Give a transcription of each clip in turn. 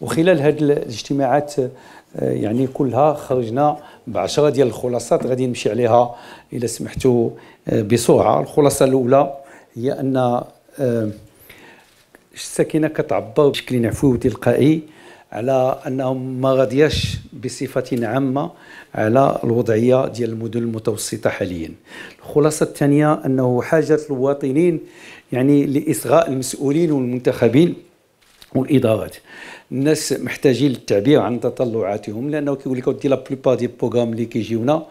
وخلال هذه الاجتماعات آه، يعني كلها خرجنا بعشرة ديال الخلاصات غادي نمشي عليها إذا سمحتوا آه، بسرعة الخلاصة الأولى هي أن آه، الساكنة كتعبر بشكل عفوي وتلقائي على انهم ما غادياش بصفه عامه على الوضعيه ديال المدن المتوسطه حاليا الخلاصه الثانيه انه حاجه المواطنين يعني لاصغاء المسؤولين والمنتخبين والادارات الناس محتاجين للتعبير عن تطلعاتهم لانه كيقول لك اودي لا بلوبار دي بروغرام اللي كيجيونا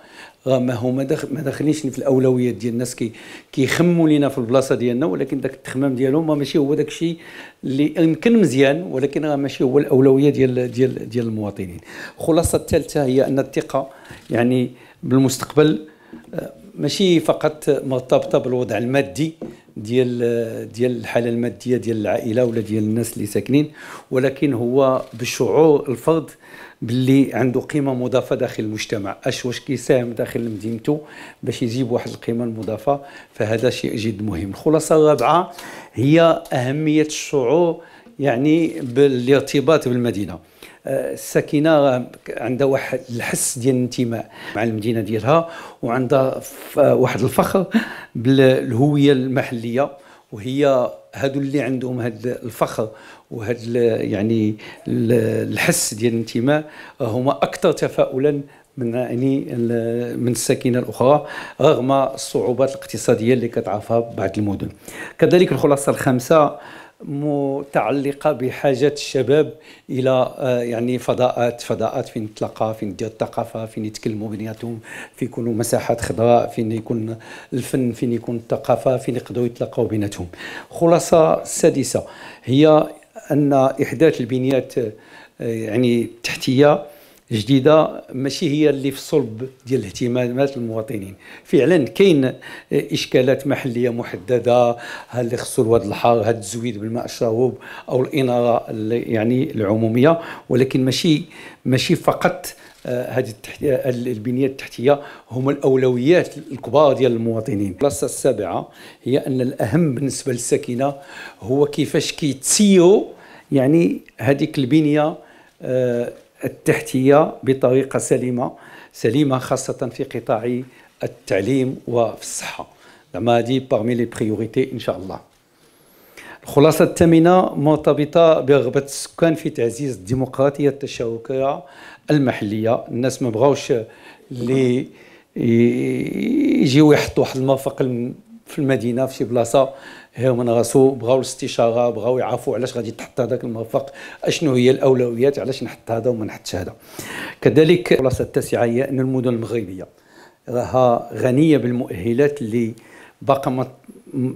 ما هما ما داخلينش في الاولويات ديال الناس كي كيخموا لينا في البلاصه ديالنا ولكن داك التخمام ديالهم ماشي هو داك الشيء اللي يمكن مزيان ولكن راه ماشي هو الاولويه ديال ديال ديال المواطنين الخلاصه الثالثه هي ان الثقه يعني بالمستقبل آه، ماشي فقط مرتبطه بالوضع المادي ديال ديال الحاله الماديه ديال العائله ولا ديال الناس اللي ساكنين ولكن هو بشعور الفرد باللي عنده قيمه مضافه داخل المجتمع اش واش كيساهم داخل مدينته باش يجيب واحد القيمه المضافه فهذا شيء جد مهم الخلاصه الرابعه هي اهميه الشعور يعني بالارتباط بالمدينه آه، الساكنه عندها واحد الحس ديال الانتماء مع المدينه ديالها وعندها واحد الفخر بالهويه المحليه وهي هادو اللي عندهم هاد الفخر وهاد يعني الحس ديال الانتماء هما اكثر تفاؤلا من يعني من الساكنه الاخرى رغم الصعوبات الاقتصاديه اللي كتعرفها بعض المدن كذلك الخلاصه الخامسه متعلقه بحاجه الشباب الى آه، يعني فضاءات فضاءات فين نتلاقى فين ندير الثقافه فين يتكلموا بيناتهم فين يكونوا مساحات خضراء فين يكون الفن فين يكون الثقافه فين يقدروا يتلاقاو بيناتهم خلاصه السادسه هي ان احداث البنيات آه، يعني التحتيه جديده ماشي هي اللي في صلب ديال اهتمامات المواطنين فعلا كاين اشكالات محليه محدده هل اللي خصو الواد الحار هاد الزويد بالماء الشاوب او الاناره يعني العموميه ولكن ماشي ماشي فقط هذه آه، البنيه التحتيه هما الاولويات الكبار ديال المواطنين البلاصه السابعه هي ان الاهم بالنسبه للساكنه هو كيفاش كيتسيو يعني هذيك البنيه آه، التحتيه بطريقه سليمه سليمه خاصه في قطاع التعليم وفي الصحه زعما هذه باغمي لي بريوريتي ان شاء الله الخلاصه الثامنه مرتبطه برغبه السكان في تعزيز الديمقراطيه التشاركيه المحليه الناس ما بغاوش اللي يجيو يحطوا واحد المرفق في المدينه في شي بلاصه هما نغاسو بغاو الاستشاره بغاو يعرفوا علاش غادي تحط هذاك المرفق اشنو هي الاولويات علاش نحط هذا وما نحطش هذا كذلك البلاصه التاسعه هي ان المدن المغربيه راها غنيه بالمؤهلات اللي باقا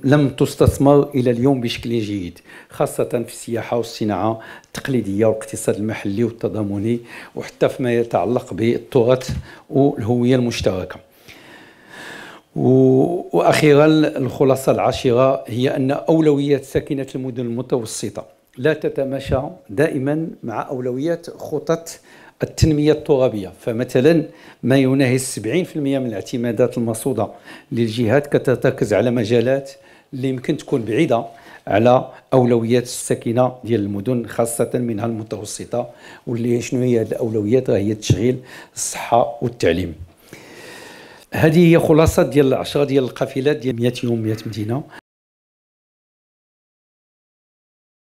لم تستثمر الى اليوم بشكل جيد خاصه في السياحه والصناعه التقليديه والاقتصاد المحلي والتضامني وحتى فيما يتعلق بالتراث والهويه المشتركه واخيرا الخلاصه العاشره هي ان اولويات ساكنه المدن المتوسطه لا تتماشى دائما مع اولويات خطط التنمية الترابية فمثلا ما يناهز 70% من الاعتمادات المرصودة للجهات كتركز على مجالات اللي يمكن تكون بعيدة على أولويات الساكنة ديال المدن خاصة منها المتوسطة واللي شنو هي الأولويات هي التشغيل الصحة والتعليم هذه هي خلاصه ديال 10 ديال القافلات ديال 100 يوم 100 مدينه